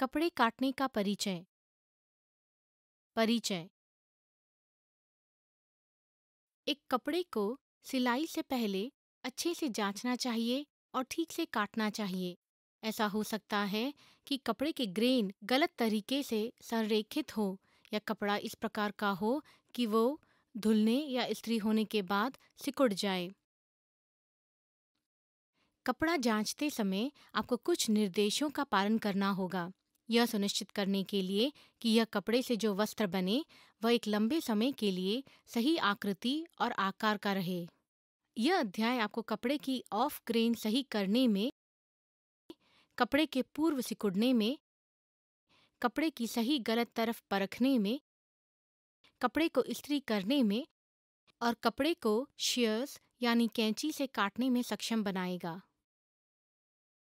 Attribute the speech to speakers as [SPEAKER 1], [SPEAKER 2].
[SPEAKER 1] कपड़े काटने का परिचय परिचय एक कपड़े को सिलाई से पहले अच्छे से जांचना चाहिए और ठीक से काटना चाहिए ऐसा हो सकता है कि कपड़े के ग्रेन गलत तरीके से संरेखित हो या कपड़ा इस प्रकार का हो कि वो धुलने या स्त्री होने के बाद सिकुड़ जाए कपड़ा जांचते समय आपको कुछ निर्देशों का पालन करना होगा यह सुनिश्चित करने के लिए कि यह कपड़े से जो वस्त्र बने वह एक लंबे समय के लिए सही आकृति और आकार का रहे यह अध्याय आपको कपड़े की ऑफ ग्रेन सही करने में कपड़े के पूर्व सिकुड़ने में कपड़े की सही गलत तरफ परखने में कपड़े को स्त्री करने में और कपड़े को शेयर्स यानी कैंची से काटने में सक्षम बनाएगा